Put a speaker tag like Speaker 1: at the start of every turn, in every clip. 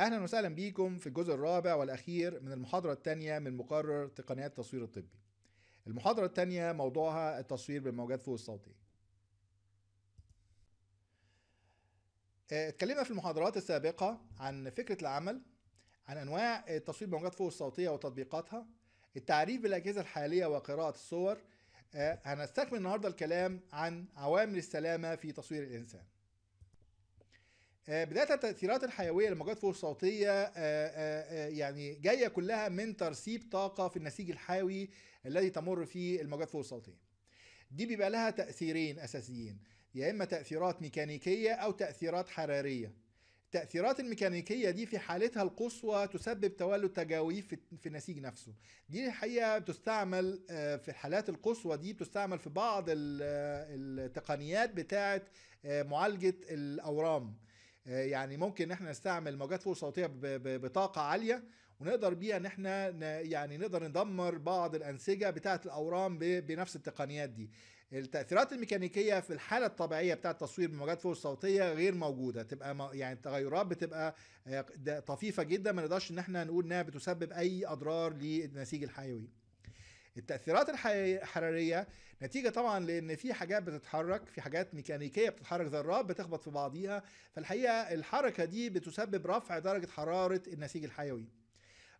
Speaker 1: اهلا وسهلا بيكم في الجزء الرابع والاخير من المحاضره الثانيه من مقرر تقنيات التصوير الطبي المحاضره الثانيه موضوعها التصوير بالموجات فوق الصوتيه آه، اتكلمنا في المحاضرات السابقه عن فكره العمل عن انواع التصوير بالموجات فوق الصوتيه وتطبيقاتها التعريف بالاجهزه الحاليه وقراءه الصور آه، هنستكمل النهارده الكلام عن عوامل السلامه في تصوير الانسان آه، بدايه التاثيرات الحيويه للموجات فوق الصوتيه آه، آه، يعني جايه كلها من ترسيب طاقه في النسيج الحيوي الذي تمر فيه الموجات الصوتيه دي بيبقى لها تاثيرين اساسيين يا اما تاثيرات ميكانيكيه او تاثيرات حراريه التأثيرات الميكانيكية دي في حالتها القصوى تسبب تولد تجاويف في النسيج نفسه دي الحقيقة بتستعمل في الحالات القصوى دي بتستعمل في بعض التقنيات بتاعة معالجة الأورام آه، يعني ممكن ان احنا نستعمل موجات فوق صوتيه بطاقه عاليه ونقدر بيها ان احنا يعني نقدر ندمر بعض الانسجه بتاعه الاورام بنفس التقنيات دي التاثيرات الميكانيكيه في الحاله الطبيعيه بتاعه التصوير بموجات فوق الصوتيه غير موجوده تبقى يعني التغيرات بتبقى آه، طفيفه جدا ما نقدرش ان احنا نقول انها بتسبب اي اضرار للنسيج الحيوي التاثيرات الحراريه نتيجه طبعا لان في حاجات بتتحرك في حاجات ميكانيكيه بتتحرك ذرات بتخبط في بعضيها فالحقيقه الحركه دي بتسبب رفع درجه حراره النسيج الحيوي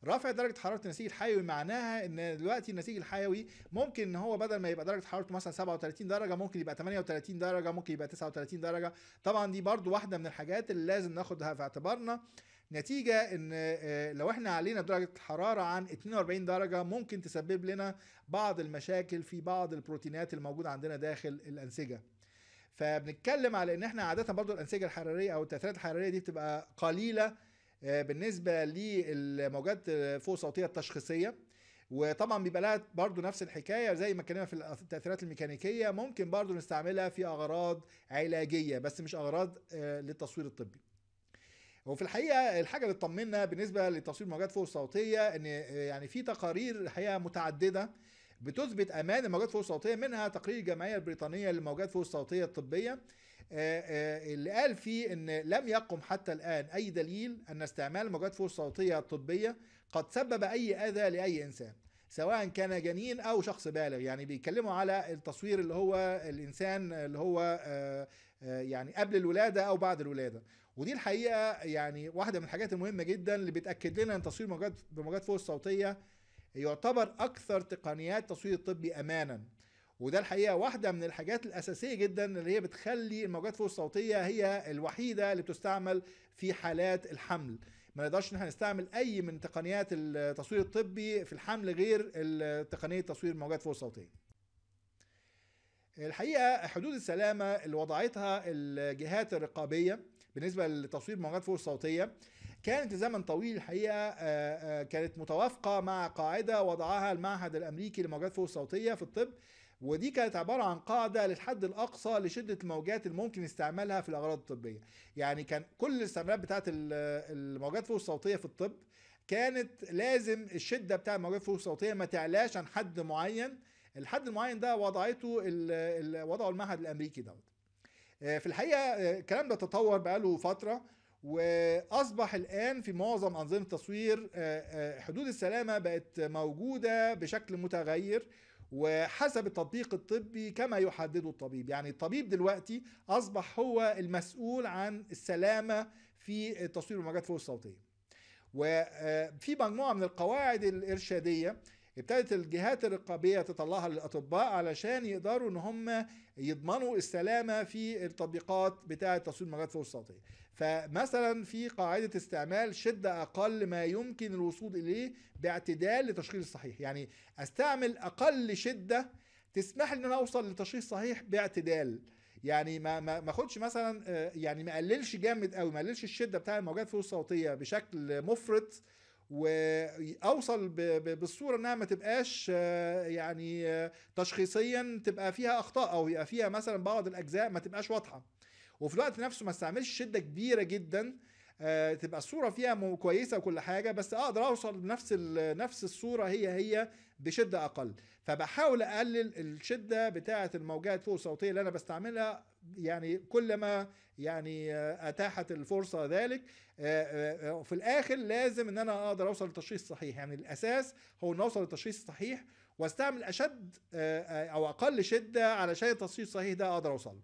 Speaker 1: رفع درجه حراره النسيج الحيوي معناها ان دلوقتي النسيج الحيوي ممكن ان هو بدل ما يبقى درجه حرارته مثلا 37 درجه ممكن يبقى 38 درجه ممكن يبقى 39 درجه طبعا دي برضو واحده من الحاجات اللي لازم ناخدها في اعتبارنا نتيجة ان آه، لو احنا علينا درجة الحرارة عن 42 درجة ممكن تسبب لنا بعض المشاكل في بعض البروتينات الموجودة عندنا داخل الأنسجة فبنتكلم على ان احنا عادة برضو الأنسجة الحرارية او التأثيرات الحرارية دي بتبقى قليلة آه، بالنسبة للموجات آه، فوق صوتية التشخيصية وطبعا بيبقى لها برضه نفس الحكايه زي ما اتكلمنا في التاثيرات الميكانيكيه ممكن برضه نستعملها في اغراض علاجيه بس مش اغراض للتصوير الطبي وفي الحقيقه الحاجه اللي تطمنا بالنسبه لتصوير موجات فوق الصوتيه ان آه، يعني في تقارير الحقيقه متعدده بتثبت امان الموجات فوق الصوتيه منها تقرير الجمعيه البريطانيه للموجات فوق الصوتيه الطبيه آه، آه، اللي قال فيه ان لم يقم حتى الان اي دليل ان استعمال الموجات فوق الصوتيه الطبيه قد سبب اي اذى لاي انسان سواء كان جنين او شخص بالغ يعني بيتكلموا على التصوير اللي هو الانسان اللي هو يعني قبل الولاده او بعد الولاده ودي الحقيقه يعني واحده من الحاجات المهمه جدا اللي بتاكد لنا ان تصوير موجات بموجات فوق الصوتيه يعتبر اكثر تقنيات التصوير الطبي امانا وده الحقيقه واحده من الحاجات الاساسيه جدا اللي هي بتخلي الموجات فوق الصوتيه هي الوحيده اللي بتستعمل في حالات الحمل ما نقدرش ان احنا نستعمل اي من تقنيات التصوير الطبي في الحمل غير تقنيه تصوير الموجات فوق الصوتيه الحقيقه حدود السلامه اللي وضعتها الجهات الرقابيه بالنسبه لتصوير موجات فوق الصوتيه كانت لزمن طويل الحقيقه آه، آه، كانت متوافقه مع قاعده وضعها المعهد الامريكي للموجات فوق الصوتيه في الطب ودي كانت عبارة عن قاعدة للحد الأقصى لشدة الموجات اللي ممكن استعمالها في الأغراض الطبية يعني كان كل الاستعمالات بتاعه الموجات فوق الصوتية في الطب كانت لازم الشدة بتاع الموجات فوق الصوتية ما تعلاش عن حد معين الحد المعين ده وضعته وضعه المعهد الامريكي دوت آه، في الحقيقه آه، الكلام ده تطور بقاله فتره واصبح الان في معظم انظمه التصوير آه، حدود السلامه بقت موجوده بشكل متغير وحسب التطبيق الطبي كما يحدده الطبيب يعني الطبيب دلوقتي اصبح هو المسؤول عن السلامه في التصوير الموجات فوق الصوتيه وفي مجموعه من القواعد الارشاديه ابتدت الجهات الرقابيه تطلعها للاطباء علشان يقدروا ان هم يضمنوا السلامه في التطبيقات بتاعه تصوير مجالات فوق السطحيه فمثلا في قاعده استعمال شده اقل ما يمكن الوصول اليه باعتدال لتشخيص الصحيح يعني استعمل اقل شده تسمح لي ان انا اوصل لتشخيص صحيح باعتدال يعني ما ما ما اخدش مثلا آه، يعني ما اقللش جامد قوي ما اقللش الشده بتاع الموجات فوق الصوتيه بشكل مفرط واوصل بالصوره انها ما تبقاش آه، يعني آه، تشخيصيا تبقى فيها اخطاء او يبقى فيها مثلا بعض الاجزاء ما تبقاش واضحه وفي الوقت نفسه ما استعملش شده كبيره جدا آه، تبقى الصوره فيها كويسه وكل حاجه بس اقدر اوصل بنفس نفس الصوره هي هي بشده اقل فبحاول اقلل الشده بتاعه الموجات فوق الصوتيه اللي انا بستعملها يعني كلما يعني اتاحت الفرصه ذلك آه، آه، آه، في الاخر لازم ان انا اقدر اوصل لتشخيص صحيح يعني الاساس هو ان اوصل لتشخيص صحيح واستعمل اشد او اقل شده علشان التشخيص الصحيح ده اقدر اوصل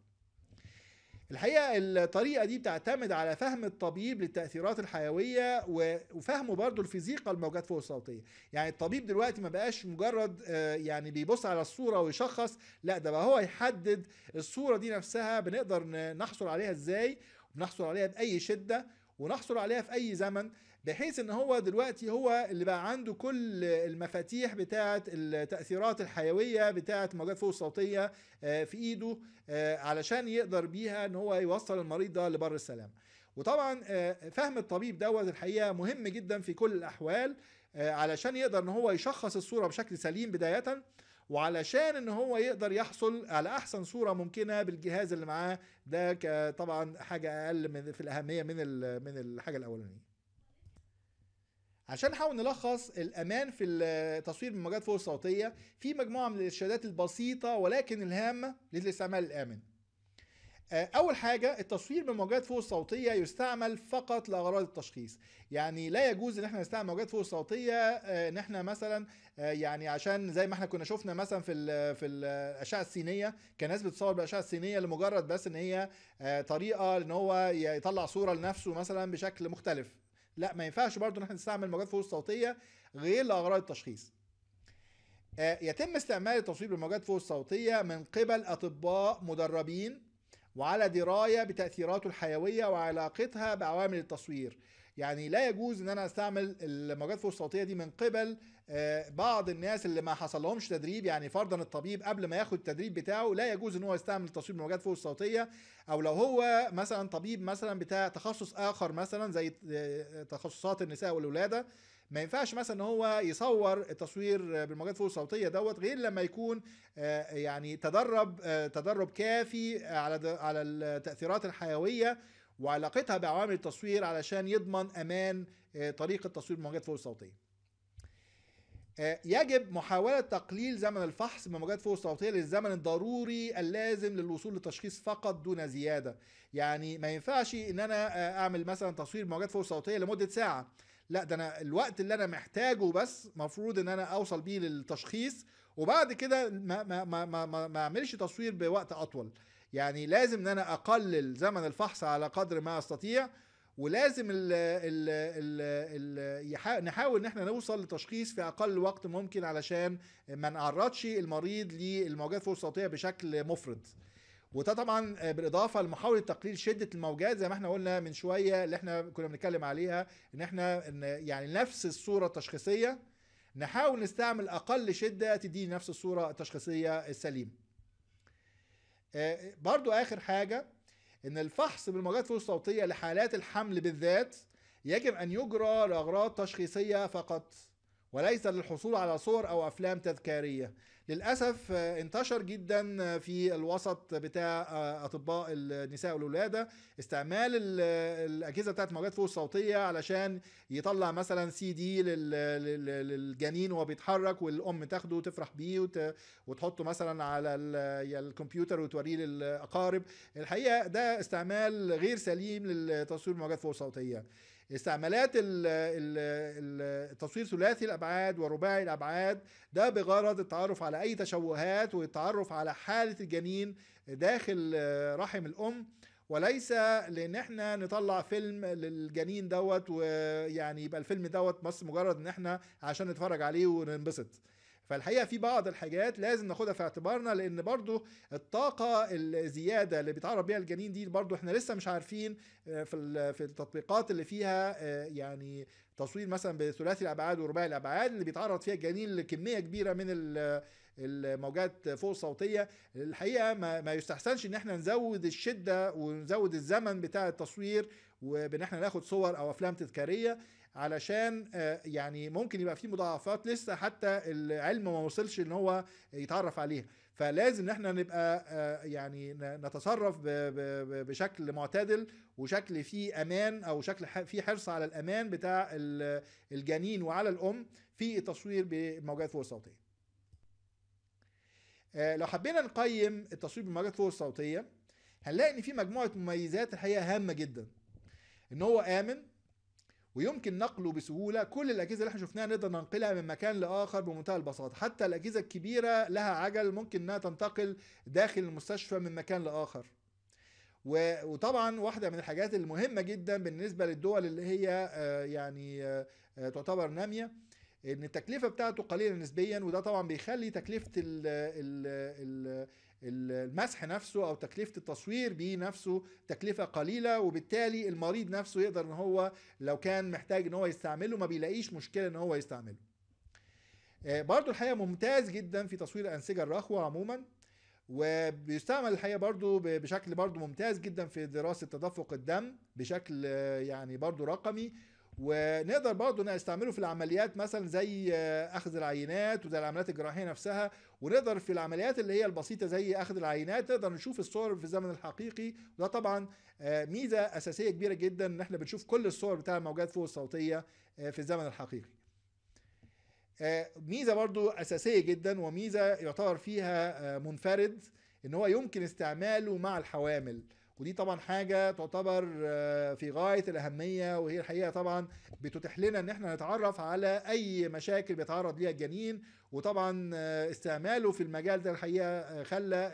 Speaker 1: الحقيقه الطريقه دي بتعتمد على فهم الطبيب للتاثيرات الحيويه وفهمه برضه الفيزيقا الموجات فوق الصوتيه يعني الطبيب دلوقتي ما بقاش مجرد آه، يعني بيبص على الصوره ويشخص لا ده بقى هو يحدد الصوره دي نفسها بنقدر نحصل عليها ازاي ونحصل عليها باي شده ونحصل عليها في اي زمن بحيث ان هو دلوقتي هو اللي بقى عنده كل المفاتيح بتاعه التاثيرات الحيويه بتاعه موجات فوق الصوتيه آه، في ايده آه، علشان يقدر بيها ان هو يوصل المريض ده لبر السلام وطبعا آه، فهم الطبيب دوت الحقيقه مهم جدا في كل الاحوال علشان يقدر ان هو يشخص الصوره بشكل سليم بدايه وعلشان ان هو يقدر يحصل على احسن صوره ممكنه بالجهاز اللي معاه ده طبعا حاجه اقل من في الاهميه من من الحاجه الاولانيه عشان نحاول نلخص الامان في التصوير بالموجات فوق الصوتيه في مجموعه من الارشادات البسيطه ولكن الهامه للاستعمال الامن آه، أول حاجة التصوير موجات فوق الصوتية يستعمل فقط لأغراض التشخيص، يعني لا يجوز إن إحنا نستعمل موجات فوق الصوتية آه، إن إحنا مثلا آه، يعني عشان زي ما إحنا كنا شفنا مثلا في في الأشعة السينية، كان ناس بتصور بالأشعة السينية لمجرد بس إن هي طريقة إن هو يطلع صورة لنفسه مثلا بشكل مختلف، لا ما ينفعش برضه ان احنا نستعمل موجات فوق الصوتيه غير لاغراض التشخيص آه، يتم استعمال التصويب بالموجات فوق الصوتيه من قبل اطباء مدربين وعلى درايه بتاثيراته الحيويه وعلاقتها بعوامل التصوير يعني لا يجوز ان انا استعمل الموجات فوق الصوتيه دي من قبل آه، بعض الناس اللي ما حصل لهمش تدريب يعني فرضا الطبيب قبل ما ياخد التدريب بتاعه لا يجوز ان هو يستعمل تصوير الموجات فوق الصوتيه او لو هو مثلا طبيب مثلا بتاع تخصص اخر مثلا زي آه، تخصصات النساء والولاده ما ينفعش مثلا ان هو يصور التصوير بالموجات فوق الصوتيه دوت غير لما يكون آه، يعني تدرب تدرب كافي على على التاثيرات الحيويه وعلاقتها بعوامل التصوير علشان يضمن امان آه، طريقه تصوير الموجات فوق الصوتيه آه، يجب محاولة تقليل زمن الفحص بموجات فوق الصوتية للزمن الضروري اللازم للوصول للتشخيص فقط دون زيادة يعني ما ينفعش ان انا آه، اعمل مثلا تصوير بموجات فوق الصوتية لمدة ساعة لا ده انا الوقت اللي انا محتاجه بس مفروض ان انا اوصل بيه للتشخيص وبعد كده ما ما ما ما, ما اعملش تصوير بوقت اطول يعني لازم ان انا اقلل زمن الفحص على قدر ما استطيع ولازم ال ال ال الـ نحاول ان احنا نوصل لتشخيص في اقل وقت ممكن علشان ما نعرضش المريض للموجات فوق السطحيه بشكل مفرط وده طبعا بالاضافه لمحاوله تقليل شده الموجات زي ما احنا قلنا من شويه اللي احنا كنا بنتكلم عليها ان احنا يعني نفس الصوره التشخيصيه نحاول نستعمل اقل شده تديني نفس الصوره التشخيصيه السليمه آه، برضو اخر حاجه ان الفحص بالموجات الفوق الصوتية لحالات الحمل بالذات يجب ان يجرى لاغراض تشخيصيه فقط وليس للحصول على صور أو أفلام تذكارية للأسف آه، انتشر جدا آه، في الوسط بتاع آه، أطباء النساء والولادة استعمال الأجهزة بتاعت موجات فوق الصوتية علشان يطلع مثلا سي دي للجنين وهو بيتحرك والأم تاخده وتفرح بيه وتحطه مثلا على الكمبيوتر وتوريه للأقارب الحقيقة ده استعمال غير سليم للتصوير موجات فوق الصوتية استعمالات التصوير ثلاثي الابعاد ورباعي الابعاد ده بغرض التعرف على اي تشوهات والتعرف على حاله الجنين داخل رحم الام وليس لان احنا نطلع فيلم للجنين دوت ويعني يبقى الفيلم دوت بس مجرد ان احنا عشان نتفرج عليه وننبسط فالحقيقه في بعض الحاجات لازم ناخدها في اعتبارنا لان برضو الطاقه الزياده اللي بيتعرض بيها الجنين دي برضو احنا لسه مش عارفين آه، في في التطبيقات اللي فيها آه، يعني تصوير مثلا بثلاثي الابعاد ورباعي الابعاد اللي بيتعرض فيها الجنين لكميه كبيره من الموجات فوق الصوتيه الحقيقه ما, ما يستحسنش ان احنا نزود الشده ونزود الزمن بتاع التصوير وبان احنا ناخد صور او افلام تذكاريه علشان آه، يعني ممكن يبقى في مضاعفات لسه حتى العلم ما وصلش ان هو يتعرف عليها فلازم ان احنا نبقى آه، يعني نتصرف بشكل معتدل وشكل فيه امان او شكل فيه حرص على الامان بتاع الجنين وعلى الام في التصوير بموجات فوق الصوتيه آه، لو حبينا نقيم التصوير بالموجات فوق الصوتيه هنلاقي ان في مجموعه مميزات الحقيقه هامه جدا ان هو امن ويمكن نقله بسهوله كل الاجهزه اللي احنا شفناها نقدر ننقلها من مكان لاخر بمنتهى البساطه حتى الاجهزه الكبيره لها عجل ممكن انها تنتقل داخل المستشفى من مكان لاخر وطبعا واحده من الحاجات المهمه جدا بالنسبه للدول اللي هي آه، يعني آه، آه، تعتبر ناميه ان التكلفه بتاعته قليله نسبيا وده طبعا بيخلي تكلفه ال ال ال المسح نفسه او تكلفه التصوير بيه نفسه تكلفه قليله وبالتالي المريض نفسه يقدر ان هو لو كان محتاج ان هو يستعمله ما بيلاقيش مشكله ان هو يستعمله آه، برضه الحقيقه ممتاز جدا في تصوير الانسجه الرخوه عموما وبيستعمل الحقيقه برضه بشكل برضه ممتاز جدا في دراسه تدفق الدم بشكل آه، يعني برضه رقمي ونقدر برضه نستعمله في العمليات مثلا زي آه، اخذ العينات وزي العمليات الجراحيه نفسها ونقدر في العمليات اللي هي البسيطه زي اخذ العينات نقدر نشوف الصور في الزمن الحقيقي وده طبعا آه، ميزه اساسيه كبيره جدا ان احنا بنشوف كل الصور بتاع الموجات فوق الصوتيه آه، في الزمن الحقيقي ميزه برضو اساسيه جدا وميزه يعتبر فيها منفرد ان هو يمكن استعماله مع الحوامل ودي طبعا حاجه تعتبر آه، في غايه الاهميه وهي الحقيقه طبعا بتتيح لنا ان احنا نتعرف على اي مشاكل بيتعرض ليها الجنين وطبعا آه، استعماله في المجال ده الحقيقه آه، خلى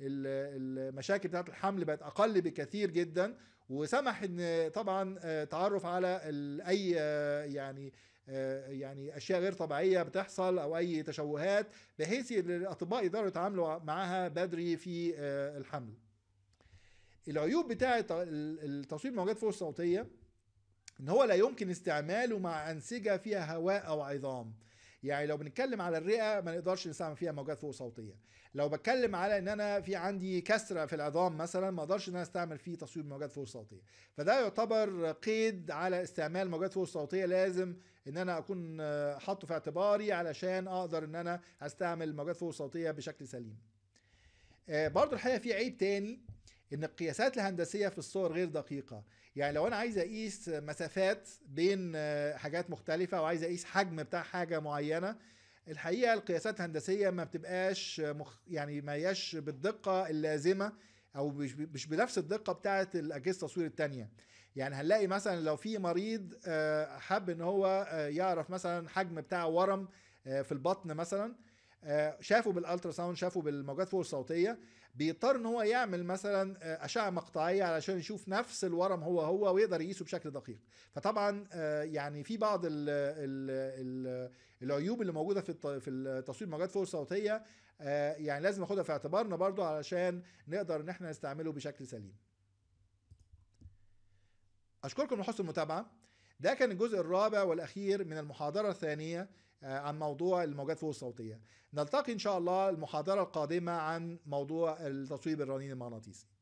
Speaker 1: المشاكل بتاعه الحمل بقت اقل بكثير جدا وسمح ان طبعا تعرف على اي يعني يعني اشياء غير طبيعيه بتحصل او اي تشوهات بحيث الاطباء يقدروا يتعاملوا معاها بدري في الحمل العيوب بتاعه التصوير الموجات فوق الصوتيه ان هو لا يمكن استعماله مع انسجه فيها هواء او عظام يعني لو بنتكلم على الرئه ما نقدرش نستعمل فيها موجات فوق صوتيه لو بتكلم على ان انا في عندي كسره في العظام مثلا ما اقدرش ان انا استعمل فيه تصوير موجات فوق صوتيه فده يعتبر قيد على استعمال موجات فوق صوتيه لازم ان انا اكون حاطه في اعتباري علشان اقدر ان انا استعمل موجات فوق صوتيه بشكل سليم آه، برضه الحقيقه في عيب تاني ان القياسات الهندسيه في الصور غير دقيقه يعني لو انا عايز اقيس مسافات بين آه، حاجات مختلفه وعايز اقيس حجم بتاع حاجه معينه الحقيقه القياسات الهندسيه ما بتبقاش مخ... يعني ما هياش بالدقه اللازمه او مش مش بنفس الدقه بتاعه الاجهزه التصوير الثانيه يعني هنلاقي مثلا لو في مريض آه، حب ان هو آه، يعرف مثلا حجم بتاع ورم في البطن مثلا آه، شافوا بالالترا ساوند شافوا بالموجات فوق الصوتيه بيضطر ان هو يعمل مثلا آه، اشعه مقطعيه علشان يشوف نفس الورم هو هو ويقدر يقيسه بشكل دقيق فطبعا آه، يعني في بعض الـ الـ الـ العيوب اللي موجوده في في التصوير موجات فوق الصوتيه يعني لازم ناخدها في اعتبارنا برضو علشان نقدر ان احنا نستعمله بشكل سليم اشكركم لحسن المتابعه ده كان الجزء الرابع والأخير من المحاضرة الثانية آه، عن موضوع الموجات فوق الصوتية نلتقي إن شاء الله المحاضرة القادمة عن موضوع التصويب الرنين المغناطيسي